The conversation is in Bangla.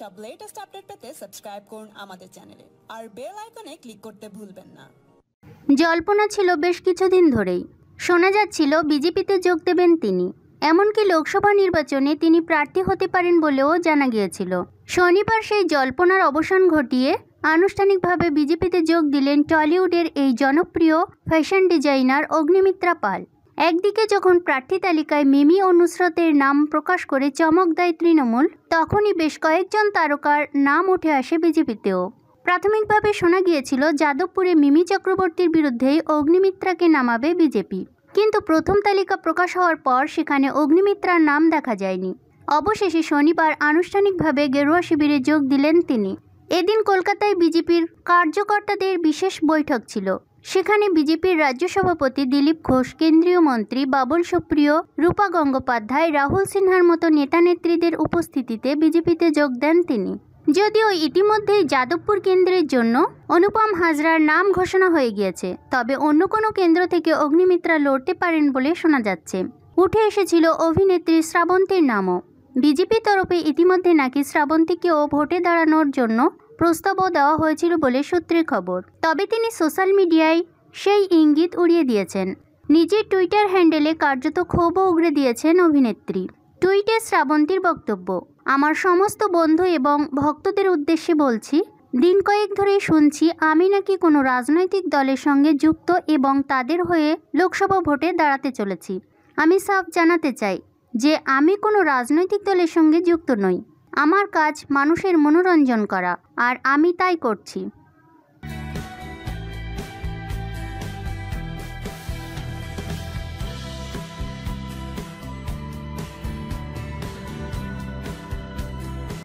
সব লেটেস্ট আপডেট পেতে সাবস্ক্রাইব করুন আমাদের চ্যানেলে আর বেল আইকনে ক্লিক করতে ভুলবেন না জল্পনা ছিল বেশ কিছুদিন ধরেই শোনা যাচ্ছিল বিজেপিতে যোগ দেবেন তিনি এমনকি লোকসভা নির্বাচনে তিনি প্রার্থী হতে পারেন বলেও জানা গিয়েছিল শনিবার সেই জল্পনার অবসান ঘটিয়ে আনুষ্ঠানিকভাবে বিজেপিতে যোগ দিলেন টলিউডের এই জনপ্রিয় ফ্যাশন ডিজাইনার অগ্নিমিত্রা পাল একদিকে যখন প্রার্থী তালিকায় মিমি ও নুসরতের নাম প্রকাশ করে চমক দেয় তৃণমূল তখনই বেশ কয়েকজন তারকার নাম উঠে আসে বিজেপিতেও প্রাথমিকভাবে শোনা গিয়েছিল যাদবপুরে মিমি চক্রবর্তীর বিরুদ্ধেই অগ্নিমিত্রাকে নামাবে বিজেপি কিন্তু প্রথম তালিকা প্রকাশ হওয়ার পর সেখানে অগ্নিমিত্রার নাম দেখা যায়নি অবশেষে শনিবার আনুষ্ঠানিকভাবে গেরুয়া শিবিরে যোগ দিলেন তিনি এদিন কলকাতায় বিজেপির কার্যকর্তাদের বিশেষ বৈঠক ছিল সেখানে বিজেপির রাজ্য সভাপতি দিলীপ ঘোষ কেন্দ্রীয় মন্ত্রী বাবুল সুপ্রিয় রূপা গঙ্গোপাধ্যায় রাহুল সিনহার মতো নেতানেত্রীদের উপস্থিতিতে বিজেপিতে যোগ দেন তিনি যদিও ইতিমধ্যেই যাদবপুর কেন্দ্রের জন্য অনুপম হাজরার নাম ঘোষণা হয়ে গিয়েছে তবে অন্য কোনো কেন্দ্র থেকে অগ্নিমিত্রা লড়তে পারেন বলে শোনা যাচ্ছে উঠে এসেছিল অভিনেত্রী শ্রাবন্তীর নামও বিজেপি তরফে ইতিমধ্যে নাকি শ্রাবন্তীকেও ভোটে দাঁড়ানোর জন্য প্রস্তাবও দেওয়া হয়েছিল বলে সূত্রে খবর তবে তিনি সোশ্যাল মিডিয়ায় সেই ইঙ্গিত উড়িয়ে দিয়েছেন নিজের টুইটার হ্যান্ডেলে কার্যত ক্ষোভও উগড়ে দিয়েছেন অভিনেত্রী টুইটে শ্রাবন্তীর বক্তব্য আমার সমস্ত বন্ধু এবং ভক্তদের উদ্দেশ্যে বলছি দিন কয়েক ধরে শুনছি আমি নাকি কোনো রাজনৈতিক দলের সঙ্গে যুক্ত এবং তাদের হয়ে লোকসভা ভোটে দাঁড়াতে চলেছি আমি সাফ জানাতে চাই যে আমি কোনো রাজনৈতিক দলের সঙ্গে যুক্ত নই আমার কাজ মানুষের মনোরঞ্জন করা আর আমি তাই করছি